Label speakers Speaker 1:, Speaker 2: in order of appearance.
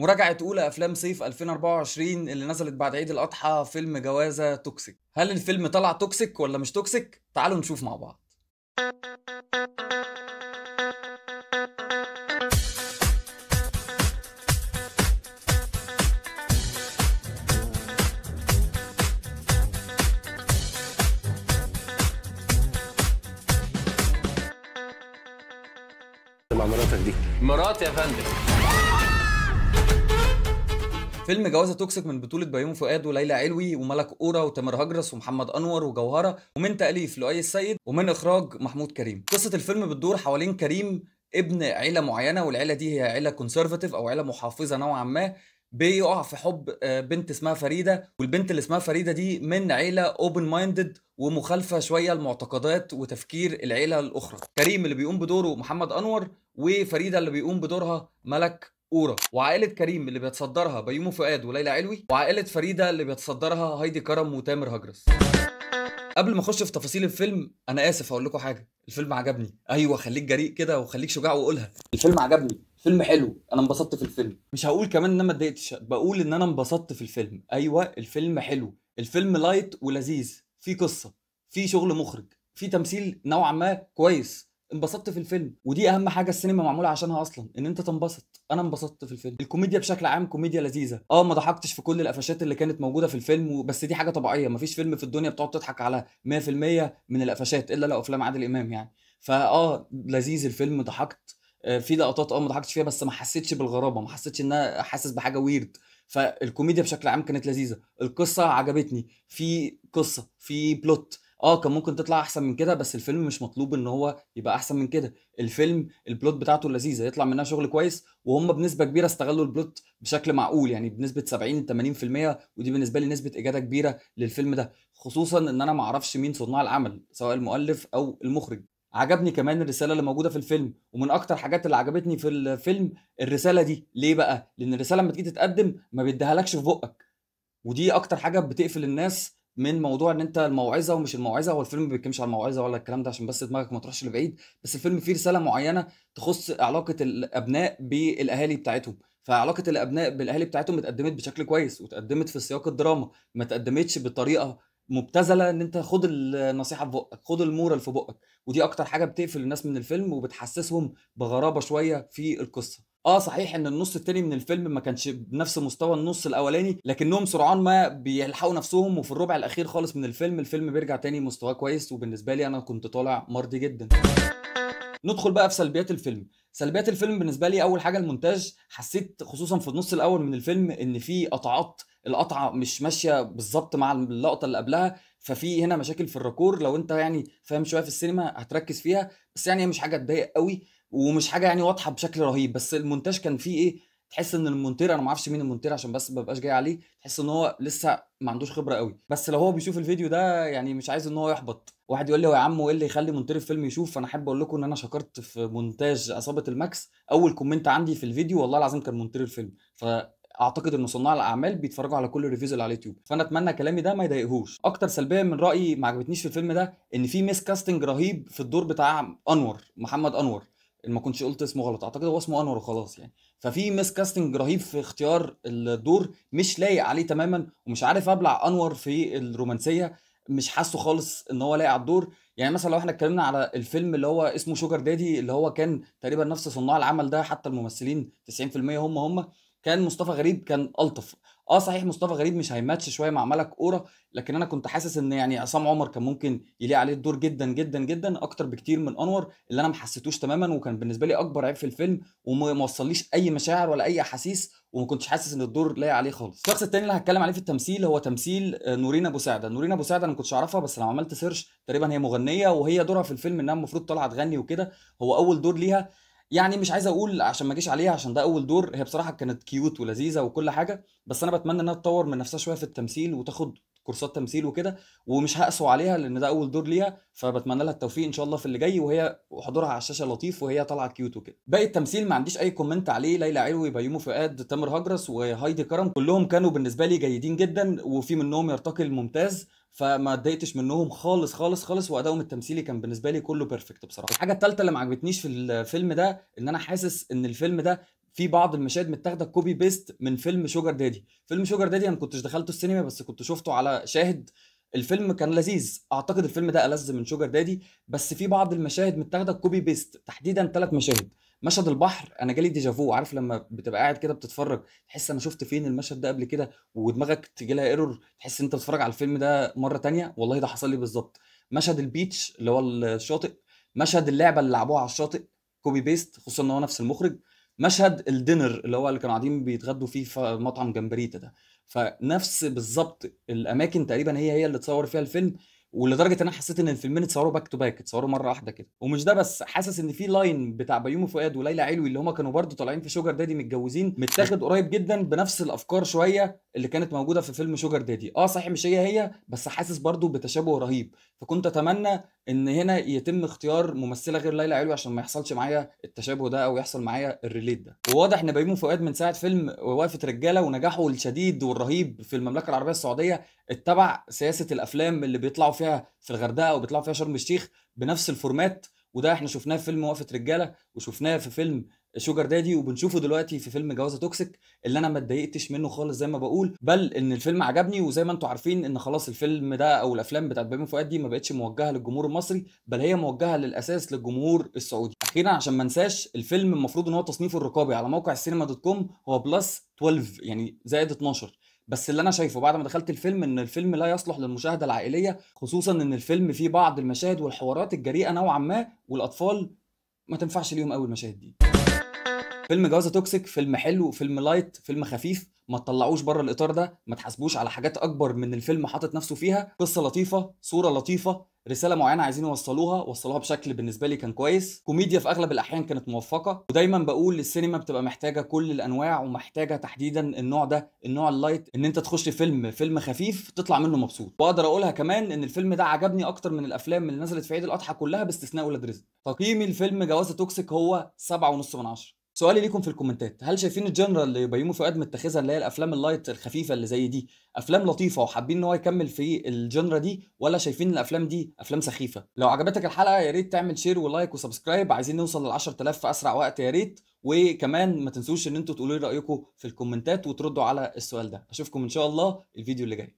Speaker 1: مراجعة أولى أفلام صيف 2024 اللي نزلت بعد عيد الأضحى فيلم جوازة توكسيك هل الفيلم طلع توكسيك ولا مش توكسيك؟ تعالوا نشوف مع بعض مع مراتك دي مرات يا فندم فيلم جوازة توكسيك من بطولة بيوم فؤاد وليلى علوي وملك أورا وتامر هجرس ومحمد أنور وجوهرة ومن تأليف لؤي السيد ومن إخراج محمود كريم قصة الفيلم بتدور حوالين كريم ابن عيلة معينة والعيلة دي هي عيلة كونسرفاتيف أو عيلة محافظة نوعا ما بيقع في حب آه، بنت اسمها فريده والبنت اللي اسمها فريده دي من عيله اوبن مايندد ومخالفه شويه لمعتقدات وتفكير العيله الاخرى كريم اللي بيقوم بدوره محمد انور وفريده اللي بيقوم بدورها ملك اورا وعائله كريم اللي بيتصدرها بيومي فؤاد وليلى علوي وعائله فريده اللي بيتصدرها هايدي كرم وتامر هجرس قبل ما اخش في تفاصيل الفيلم انا اسف اقول لكم حاجه الفيلم عجبني ايوه خليك جريء كده وخليك شجاع وقولها الفيلم عجبني فيلم حلو انا انبسطت في الفيلم مش هقول كمان ان انا ما اتضايقتش بقول ان انا انبسطت في الفيلم ايوه الفيلم حلو الفيلم لايت ولذيذ في قصه في شغل مخرج في تمثيل نوعا ما كويس انبسطت في الفيلم ودي اهم حاجه السينما معموله عشانها اصلا ان انت تنبسط انا انبسطت في الفيلم الكوميديا بشكل عام كوميديا لذيذه اه ما ضحكتش في كل القفشات اللي كانت موجوده في الفيلم بس دي حاجه طبيعيه مفيش فيلم في الدنيا بتقعد تضحك على 100% من القفشات الا لو افلام عادل امام يعني فاه لذيذ الفيلم ضحكت آه، في لقطات اه ما ضحكتش فيها بس ما حسيتش بالغرابه ما حسيتش ان انا حاسس بحاجه ويرد فالكوميديا بشكل عام كانت لذيذه القصه عجبتني في قصه في بلوت اه كان ممكن تطلع احسن من كده بس الفيلم مش مطلوب ان هو يبقى احسن من كده الفيلم البلوت بتاعته لذيذه يطلع منها شغل كويس وهم بنسبه كبيره استغلوا البلوت بشكل معقول يعني بنسبه 70 80% ودي بالنسبه لي نسبه اجاده كبيره للفيلم ده خصوصا ان انا ما اعرفش مين صناع العمل سواء المؤلف او المخرج عجبني كمان الرساله اللي موجوده في الفيلم ومن اكتر حاجات اللي عجبتني في الفيلم الرساله دي ليه بقى لان الرساله لما تيجي تتقدم ما بيديهالكش في بقك ودي اكتر حاجه بتقفل الناس من موضوع ان انت الموعظه ومش الموعظه هو الفيلم ما بيتكلمش على الموعظه ولا الكلام ده عشان بس دماغك ما تروحش لبعيد بس الفيلم فيه رساله معينه تخص علاقه الابناء بالاهالي بتاعتهم فعلاقه الابناء بالاهالي بتاعتهم اتقدمت بشكل كويس وتقدمت في سياق الدراما ما تقدمتش بطريقه مبتذله ان انت خد النصيحه في بقك خد المورال في بقك ودي اكتر حاجه بتقفل الناس من الفيلم وبتحسسهم بغرابه شويه في القصه اه صحيح ان النص التاني من الفيلم ما كانش بنفس مستوى النص الاولاني لكنهم سرعان ما بيلحقوا نفسهم وفي الربع الاخير خالص من الفيلم الفيلم بيرجع تاني مستواه كويس وبالنسبه لي انا كنت طالع مرضي جدا ندخل بقى في سلبيات الفيلم سلبيات الفيلم بالنسبه لي اول حاجه المونتاج حسيت خصوصا في النص الاول من الفيلم ان في قطعات القطعه مش ماشيه بالظبط مع اللقطه اللي قبلها ففي هنا مشاكل في الراكور لو انت يعني فاهم شويه في السينما هتركز فيها بس يعني مش حاجه تضايق قوي ومش حاجه يعني واضحه بشكل رهيب بس المونتاج كان فيه ايه تحس ان المونتير انا ما اعرفش مين المونتير عشان بس ما ببقاش جاي عليه تحس ان هو لسه ما عندوش خبره قوي بس لو هو بيشوف الفيديو ده يعني مش عايز ان هو يحبط واحد يقول لي هو يا عم وايه اللي يخلي مونتير الفيلم يشوف انا احب اقول لكم ان انا شكرت في مونتاج عصابه الماكس اول كومنت عندي في الفيديو والله العظيم كان مونتير الفيلم ف اعتقد ان صناع الاعمال بيتفرجوا على كل الريفيوز اللي على اليوتيوب فانا اتمنى كلامي ده ما يضايقهوش اكتر سلبيه من رايي ما عجبتنيش في الفيلم ده ان في ميس كاستنج رهيب في الدور بتاع انور محمد انور ما كنتش قلت اسمه غلط اعتقد هو اسمه انور وخلاص يعني ففي ميس كاستنج رهيب في اختيار الدور مش لايق عليه تماما ومش عارف ابلع انور في الرومانسيه مش حاسه خالص ان هو لايق على الدور يعني مثلا لو احنا اتكلمنا على الفيلم اللي هو اسمه شوجر دادي اللي هو كان تقريبا نفس صناع العمل ده حتى الممثلين 90% هم هم كان مصطفى غريب كان الطف اه صحيح مصطفى غريب مش هيماتش شويه مع ملك اورا لكن انا كنت حاسس ان يعني عصام عمر كان ممكن يليق عليه الدور جدا جدا جدا اكتر بكتير من انور اللي انا ما حسيتوش تماما وكان بالنسبه لي اكبر عيب في الفيلم وما وصليش اي مشاعر ولا اي احاسيس وما كنتش حاسس ان الدور لايق عليه خالص الشخص التاني اللي هتكلم عليه في التمثيل هو تمثيل آه، نورين ابو سعده نورين ابو سعده انا ما كنتش اعرفها بس لما عملت سيرش تقريبا هي مغنيه وهي دورها في الفيلم انها المفروض طالعه تغني وكده هو اول دور ليها يعني مش عايز اقول عشان ما اجيش عليها عشان ده اول دور هي بصراحه كانت كيوت ولذيذه وكل حاجه بس انا بتمنى انها تطور من نفسها شويه في التمثيل وتاخد كورسات تمثيل وكده ومش هقسو عليها لان ده اول دور ليها فبتمنى لها التوفيق ان شاء الله في اللي جاي وهي حضورها على الشاشه لطيف وهي طالعه كيوت وكده باقي التمثيل ما عنديش اي كومنت عليه ليلى علوي بيومي فؤاد تامر هجرس وهايدي كرم كلهم كانوا بالنسبه لي جيدين جدا وفي منهم يرتقي الممتاز فما اتضايقتش منهم خالص خالص خالص وادائهم التمثيلي كان بالنسبه لي كله بيرفكت بصراحه الحاجه الثالثه اللي ما عجبتنيش في الفيلم ده ان انا حاسس ان الفيلم ده في بعض المشاهد متاخده كوبي بيست من فيلم شوجر دادي فيلم شوجر دادي انا ما كنتش دخلته السينما بس كنت شفته على شاهد الفيلم كان لذيذ اعتقد الفيلم ده ألذ من شوجر دادي بس في بعض المشاهد متاخده كوبي بيست تحديدا ثلاث مشاهد مشهد البحر انا جالي ديجافو عارف لما بتبقى قاعد كده بتتفرج تحس انا شفت فين المشهد ده قبل كده ودماغك تجي لها ايرور تحس انت بتتفرج على الفيلم ده مره تانية والله ده حصل لي بالظبط مشهد البيتش اللي هو الشاطئ مشهد اللعبه اللي لعبوها على الشاطئ كوبي بيست خصوصا ان هو نفس المخرج مشهد الدينر اللي هو اللي كانوا قاعدين بيتغدوا فيه في مطعم جمبريتا ده فنفس بالظبط الاماكن تقريبا هي هي اللي اتصور فيها الفيلم ولدرجه ان انا حسيت ان الفيلمين اتصوروا باك تو باك اتصوروا مره واحده كده ومش ده بس حاسس ان في لاين بتاع بيومي فؤاد وليلى علوي اللي هما كانوا برضو طالعين في شوجر دادي متجوزين متاخد قريب جدا بنفس الافكار شويه اللي كانت موجوده في فيلم شوجر دادي اه صحيح مش هي هي بس حاسس برضو بتشابه رهيب فكنت اتمنى ان هنا يتم اختيار ممثله غير ليلى علوي عشان ما يحصلش معايا التشابه ده او يحصل معايا الريليت ده وواضح ان بيومي فؤاد من ساعه فيلم وقفه رجاله ونجاحه الشديد والرهيب في المملكه العربيه السعوديه اتبع سياسه الافلام اللي بيطلعوا فيها في الغردقه وبيطلعوا فيها شرم الشيخ بنفس الفورمات وده احنا شفناه في فيلم وقفه رجاله وشفناه في فيلم شوجر دادي وبنشوفه دلوقتي في فيلم جوازه توكسيك اللي انا ما اتضايقتش منه خالص زي ما بقول بل ان الفيلم عجبني وزي ما انتم عارفين ان خلاص الفيلم ده او الافلام بتاعت بيومي فؤاد دي ما بقتش موجهه للجمهور المصري بل هي موجهه للاساس للجمهور السعودي اخيرا عشان ما انساش الفيلم المفروض ان هو تصنيفه الرقابي على موقع السينما دوت كوم هو بلس 12 يعني زائد 12 بس اللي انا شايفه بعد ما دخلت الفيلم ان الفيلم لا يصلح للمشاهده العائليه خصوصا ان الفيلم فيه بعض المشاهد والحوارات الجريئه نوعا ما والاطفال ما تنفعش ليهم قوي المشاهد دي فيلم جوازة توكسيك فيلم حلو فيلم لايت فيلم خفيف ما تطلعوش بره الاطار ده ما تحاسبوش على حاجات اكبر من الفيلم حاطط نفسه فيها قصه لطيفه صوره لطيفه رساله معينه عايزين يوصلوها وصلوها بشكل بالنسبه لي كان كويس كوميديا في اغلب الاحيان كانت موفقه ودايما بقول السينما بتبقى محتاجه كل الانواع ومحتاجه تحديدا النوع ده النوع اللايت ان انت تخش فيلم فيلم خفيف تطلع منه مبسوط واقدر اقولها كمان ان الفيلم ده عجبني اكتر من الافلام اللي نزلت في عيد الاضحى كلها باستثناء ولاد رزق تقييمي لفيلم جواز توكسيك هو 7.5 من 10 سؤالي ليكم في الكومنتات هل شايفين الجنرا اللي بيومي فؤاد متخذها اللي هي الافلام اللايت الخفيفه اللي زي دي افلام لطيفه وحابين ان هو يكمل في الجنرا دي ولا شايفين الافلام دي افلام سخيفه لو عجبتك الحلقه يا ريت تعمل شير ولايك وسبسكرايب عايزين نوصل ل 10000 في اسرع وقت يا ريت وكمان ما تنسوش ان انتوا تقولوا لي رايكم في الكومنتات وتردوا على السؤال ده اشوفكم ان شاء الله الفيديو اللي جاي